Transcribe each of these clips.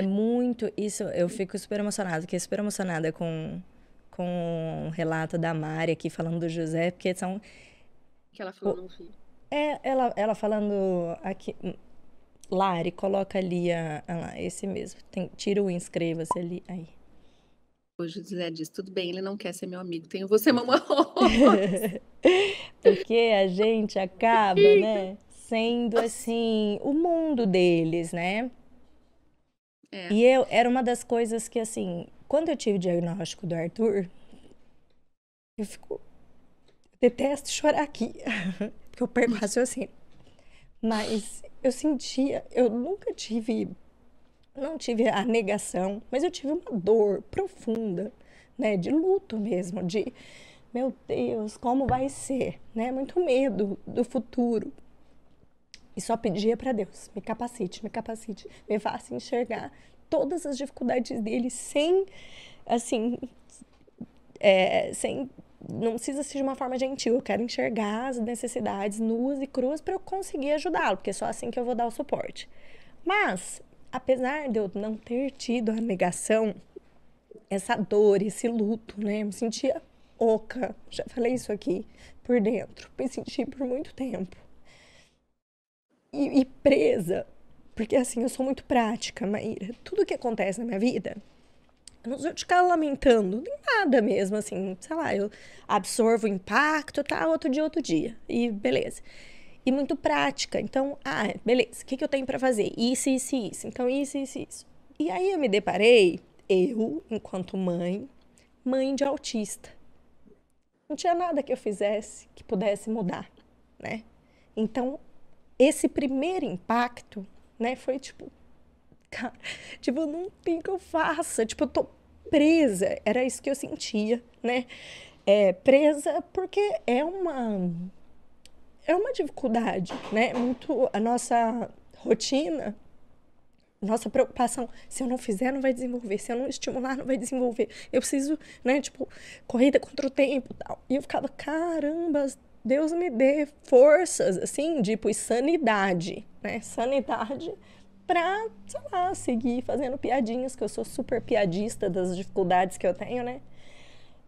é muito isso. Eu fico super emocionada, fiquei super emocionada com com o relato da Mari aqui falando do José, porque são que ela falou o, no filho. É, ela ela falando aqui Lari, coloca ali a, a lá, esse mesmo. Tem, tira o inscreva-se ali aí. O José diz, tudo bem, ele não quer ser meu amigo, tenho você, mamãe. porque a gente acaba, né, sendo assim, o mundo deles, né? É. E eu era uma das coisas que, assim, quando eu tive o diagnóstico do Arthur, eu fico. detesto chorar aqui, porque eu perco raciocínio. Mas eu sentia, eu nunca tive. Não tive a negação, mas eu tive uma dor profunda, né? De luto mesmo, de meu Deus, como vai ser, né? Muito medo do futuro e só pedia para Deus: me capacite, me capacite, me faça enxergar todas as dificuldades dele sem, assim, é, sem não precisa ser de uma forma gentil, eu quero enxergar as necessidades nuas e cruas para eu conseguir ajudá-lo, porque é só assim que eu vou dar o suporte. Mas, apesar de eu não ter tido a negação, essa dor, esse luto, né? Eu me sentia oca, já falei isso aqui por dentro, me senti por muito tempo e, e presa. Porque assim, eu sou muito prática, Maíra. Tudo que acontece na minha vida, eu não sou de ficar lamentando, nem nada mesmo, assim, sei lá, eu absorvo o impacto, tá, outro dia, outro dia, e beleza. E muito prática, então, ah, beleza, o que, que eu tenho para fazer? Isso, isso, isso, então isso, isso, isso. E aí eu me deparei, eu, enquanto mãe, mãe de autista. Não tinha nada que eu fizesse que pudesse mudar, né? Então, esse primeiro impacto, né, foi tipo, cara, tipo, não tem que eu faça, tipo, eu tô presa, era isso que eu sentia, né? É, presa porque é uma é uma dificuldade, né? Muito a nossa rotina, nossa preocupação, se eu não fizer não vai desenvolver, se eu não estimular não vai desenvolver. Eu preciso, né, tipo, corrida contra o tempo, tal. E eu ficava, caramba, Deus me dê forças, assim, tipo, sanidade, né? Sanidade pra, sei lá, seguir fazendo piadinhas, que eu sou super piadista das dificuldades que eu tenho, né?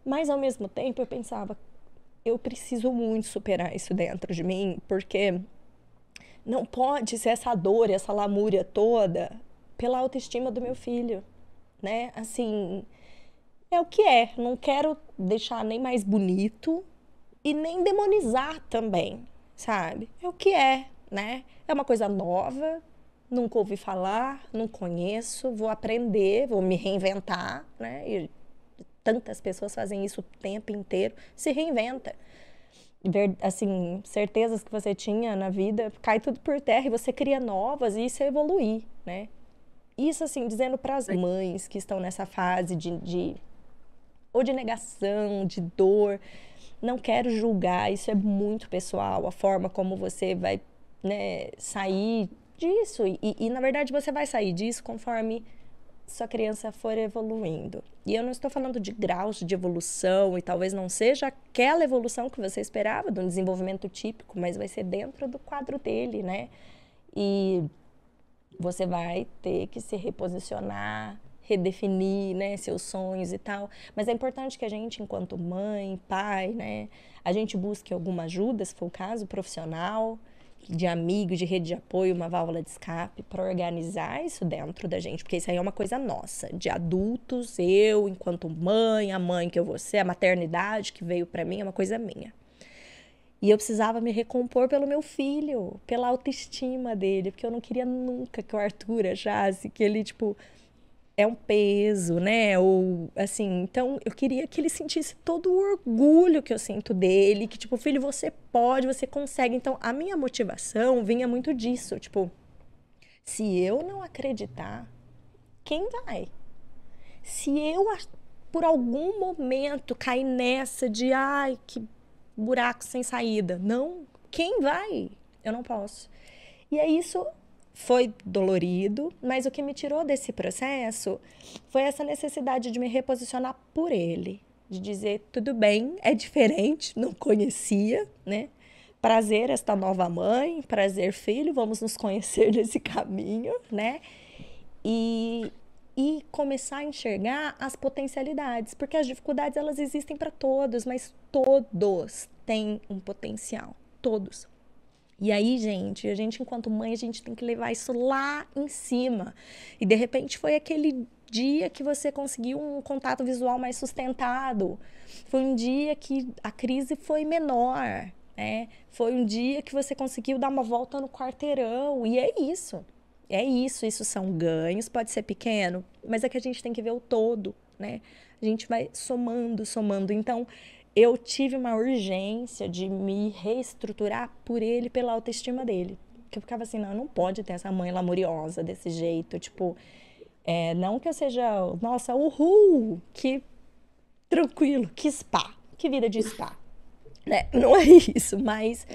Mas ao mesmo tempo eu pensava, eu preciso muito superar isso dentro de mim, porque não pode ser essa dor, essa lamúria toda pela autoestima do meu filho, né? Assim, é o que é. Não quero deixar nem mais bonito, e nem demonizar também, sabe? É o que é, né? É uma coisa nova, nunca ouvi falar, não conheço, vou aprender, vou me reinventar, né? E tantas pessoas fazem isso o tempo inteiro, se reinventa. Assim, certezas que você tinha na vida, cai tudo por terra e você cria novas e isso é evoluir, né? Isso, assim, dizendo para as mães que estão nessa fase de, de ou de negação, de dor. Não quero julgar, isso é muito pessoal, a forma como você vai né, sair disso. E, e, na verdade, você vai sair disso conforme sua criança for evoluindo. E eu não estou falando de graus de evolução, e talvez não seja aquela evolução que você esperava, de um desenvolvimento típico, mas vai ser dentro do quadro dele, né? E você vai ter que se reposicionar, redefinir, né, seus sonhos e tal. Mas é importante que a gente, enquanto mãe, pai, né, a gente busque alguma ajuda, se for o caso, profissional, de amigo, de rede de apoio, uma válvula de escape para organizar isso dentro da gente, porque isso aí é uma coisa nossa, de adultos, eu enquanto mãe, a mãe que eu vou ser, a maternidade que veio para mim é uma coisa minha. E eu precisava me recompor pelo meu filho, pela autoestima dele, porque eu não queria nunca que o Arthur achasse que ele, tipo, é um peso, né? Ou assim, então eu queria que ele sentisse todo o orgulho que eu sinto dele, que tipo, filho, você pode, você consegue. Então a minha motivação vinha muito disso, tipo, se eu não acreditar, quem vai? Se eu por algum momento cair nessa de ai, que buraco sem saída, não, quem vai? Eu não posso. E é isso foi dolorido, mas o que me tirou desse processo foi essa necessidade de me reposicionar por ele, de dizer tudo bem, é diferente, não conhecia, né? Prazer esta nova mãe, prazer filho, vamos nos conhecer nesse caminho, né? E e começar a enxergar as potencialidades, porque as dificuldades elas existem para todos, mas todos têm um potencial, todos e aí, gente, a gente, enquanto mãe, a gente tem que levar isso lá em cima. E de repente foi aquele dia que você conseguiu um contato visual mais sustentado. Foi um dia que a crise foi menor. Né? Foi um dia que você conseguiu dar uma volta no quarteirão. E é isso. É isso. Isso são ganhos. Pode ser pequeno, mas é que a gente tem que ver o todo. Né? A gente vai somando, somando. Então, eu tive uma urgência de me reestruturar por ele, pela autoestima dele. Que eu ficava assim, não, não pode ter essa mãe lamuriosa desse jeito, tipo, é, não que eu seja, nossa, uhul, que tranquilo, que spa, que vida de spa. Né? Não é isso, mas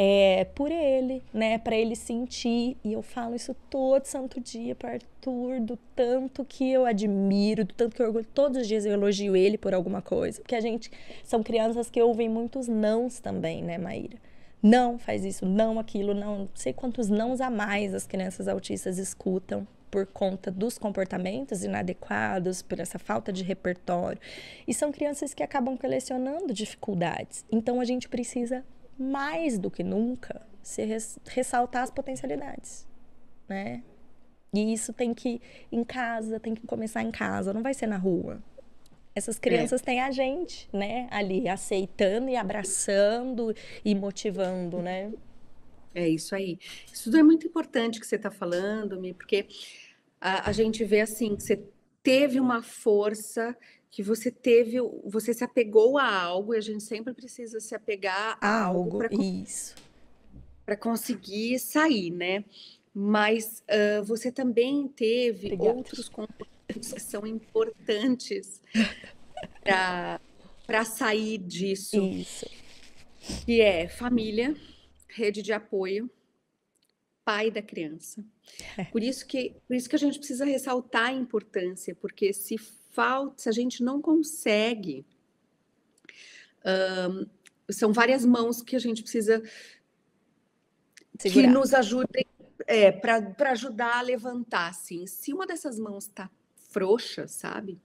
é, por ele, né? Para ele sentir. E eu falo isso todo santo dia para Arthur, do tanto que eu admiro, do tanto que eu orgulho. Todos os dias eu elogio ele por alguma coisa. Porque a gente são crianças que ouvem muitos nãos também, né, Maíra? Não faz isso, não aquilo, não, não sei quantos nãos a mais as crianças autistas escutam por conta dos comportamentos inadequados, por essa falta de repertório. E são crianças que acabam colecionando dificuldades. Então a gente precisa mais do que nunca, se res, ressaltar as potencialidades, né? E isso tem que em casa, tem que começar em casa, não vai ser na rua. Essas é. crianças é. têm a gente, né? Ali aceitando e abraçando e motivando, né? É isso aí. Isso tudo é muito importante que você está falando, Mi, porque a, a gente vê assim que você teve uma força que você teve, você se apegou a algo, e a gente sempre precisa se apegar a, a algo, algo isso para conseguir sair, né? Mas uh, você também teve Obrigada. outros comportamentos que são importantes para sair disso. Isso. é família, rede de apoio, pai da criança. É. Por isso que por isso que a gente precisa ressaltar a importância, porque se falta, se a gente não consegue. Um, são várias mãos que a gente precisa Segurar. que nos ajudem é, para ajudar a levantar. Assim. Se uma dessas mãos está frouxa, sabe?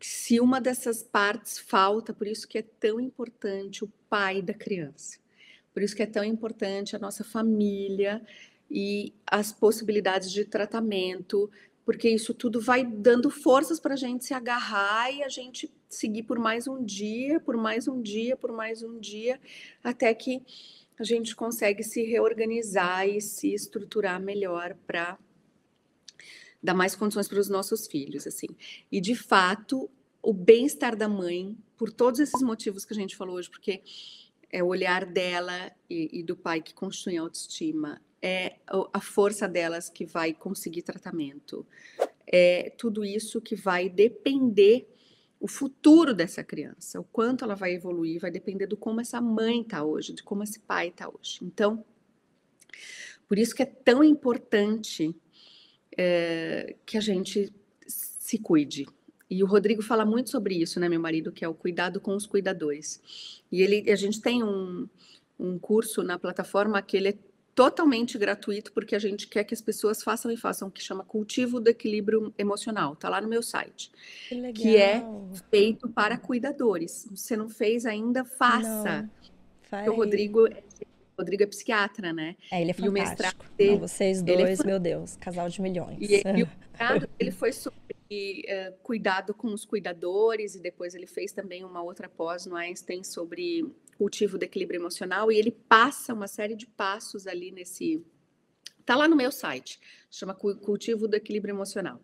Se uma dessas partes falta, por isso que é tão importante o pai da criança. Por isso que é tão importante a nossa família e as possibilidades de tratamento porque isso tudo vai dando forças para a gente se agarrar e a gente seguir por mais um dia, por mais um dia, por mais um dia, até que a gente consegue se reorganizar e se estruturar melhor para dar mais condições para os nossos filhos, assim. E de fato, o bem-estar da mãe, por todos esses motivos que a gente falou hoje, porque é o olhar dela e, e do pai que constitui a autoestima, é a força delas que vai conseguir tratamento. É tudo isso que vai depender o futuro dessa criança, o quanto ela vai evoluir, vai depender do como essa mãe está hoje, de como esse pai está hoje. Então, por isso que é tão importante é, que a gente se cuide. E o Rodrigo fala muito sobre isso, né, meu marido, que é o cuidado com os cuidadores. E ele, a gente tem um, um curso na plataforma que ele é totalmente gratuito, porque a gente quer que as pessoas façam e façam o que chama cultivo do equilíbrio emocional. Tá lá no meu site. Que, que é feito para cuidadores. Você não fez ainda, faça. O Rodrigo é Rodrigo é psiquiatra, né? É, ele é fantástico. E o mestrado dele, Não, vocês é dois, é meu Deus, casal de milhões. E, e o mestrado dele foi sobre uh, cuidado com os cuidadores, e depois ele fez também uma outra pós no Einstein sobre cultivo do equilíbrio emocional e ele passa uma série de passos ali nesse. Tá lá no meu site, chama Cultivo do Equilíbrio Emocional.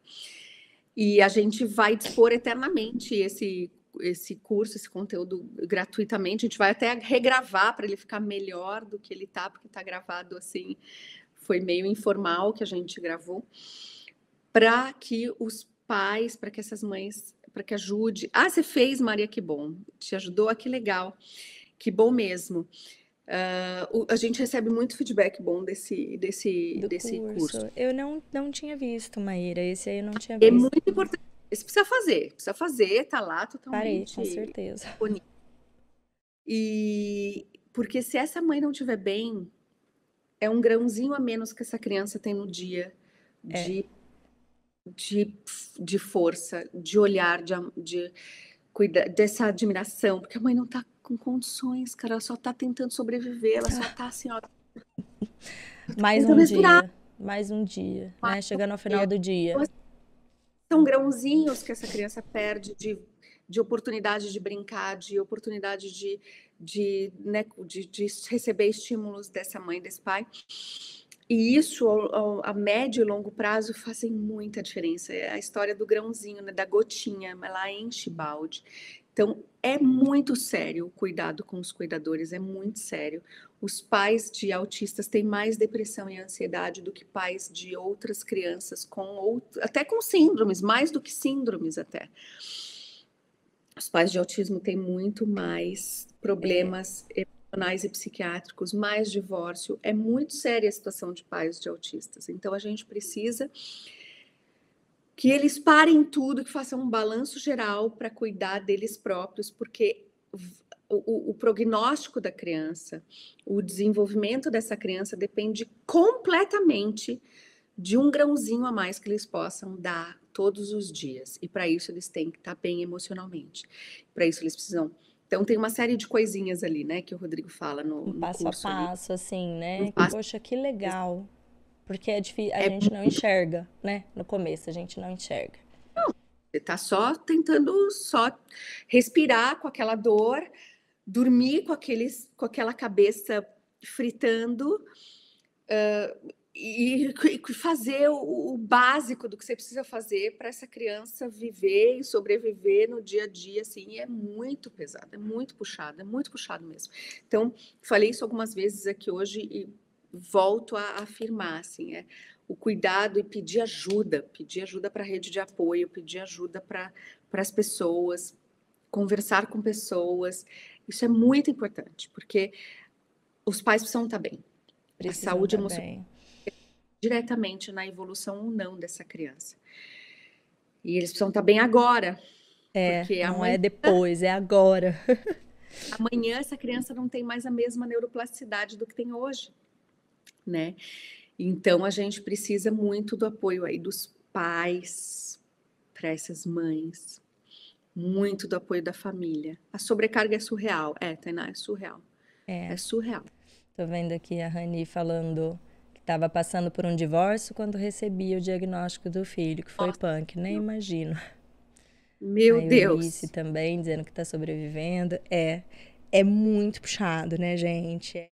E a gente vai dispor eternamente esse esse curso, esse conteúdo gratuitamente. A gente vai até regravar para ele ficar melhor do que ele tá, porque tá gravado assim, foi meio informal que a gente gravou, para que os pais, para que essas mães, para que ajude. Ah, você fez, Maria, que bom. Te ajudou, ah, que legal que bom mesmo. Uh, a gente recebe muito feedback bom desse, desse, desse curso. curso. Eu não, não tinha visto, Maíra. Esse aí eu não tinha é visto. É muito importante. Esse precisa fazer. Precisa fazer, tá lá totalmente. Parei, com certeza. E porque se essa mãe não estiver bem, é um grãozinho a menos que essa criança tem no dia é. de, é. de, de força, de olhar, de, de cuidar dessa admiração, porque a mãe não está com condições, cara. Ela só tá tentando sobreviver, ela só tá assim, ó. mais, um dia, mais um dia. Né, mais né? Chegando ao final do dia. São grãozinhos que essa criança perde de, de oportunidade de brincar, de oportunidade de, de, né, de, de receber estímulos dessa mãe, desse pai. E isso, ao, ao, a médio e longo prazo, fazem muita diferença. É a história do grãozinho, né, da gotinha, ela enche balde. Então, é muito sério o cuidado com os cuidadores, é muito sério. Os pais de autistas têm mais depressão e ansiedade do que pais de outras crianças com até com síndromes, mais do que síndromes até. Os pais de autismo têm muito mais problemas é. emocionais e psiquiátricos, mais divórcio. É muito séria a situação de pais de autistas. Então a gente precisa que eles parem tudo, que façam um balanço geral para cuidar deles próprios, porque o, o, prognóstico da criança, o desenvolvimento dessa criança depende completamente de um grãozinho a mais que eles possam dar todos os dias. E para isso eles têm que estar tá bem emocionalmente. Para isso eles precisam. Então tem uma série de coisinhas ali, né, que o Rodrigo fala no, um no passo curso, a passo, ali. assim, né? Um passo... Poxa, que legal. Porque é difícil, a é... gente não enxerga, né? No começo, a gente não enxerga. você tá só tentando só respirar com aquela dor, dormir com, aqueles, com aquela cabeça fritando. Uh, e, e, fazer o, o, básico do que você precisa fazer para essa criança viver e sobreviver no dia a dia, assim, é muito pesado, é muito puxado, é muito puxado mesmo. Então, falei isso algumas vezes aqui hoje e volto a afirmar, assim, é o cuidado e pedir ajuda, pedir ajuda para a rede de apoio, pedir ajuda para as pessoas, conversar com pessoas. Isso é muito importante, porque os pais precisam estar tá bem. a saúde tá emocional. Diretamente na evolução ou não dessa criança. E eles precisam estar tá bem agora. É, não é amanhã... é depois, é agora. amanhã essa criança não tem mais a mesma neuroplasticidade do que tem hoje né? Então a gente precisa muito do apoio aí dos pais para essas mães, muito do apoio da família. A sobrecarga é surreal, é, Tainá, é surreal. É, é surreal. Tô vendo aqui a Rani falando que estava passando por um divórcio quando recebia o diagnóstico do filho, que foi Nossa, punk, nem imagino. Meu Aí Deus. Ulisse também dizendo que está sobrevivendo. É, é muito puxado, né, gente? É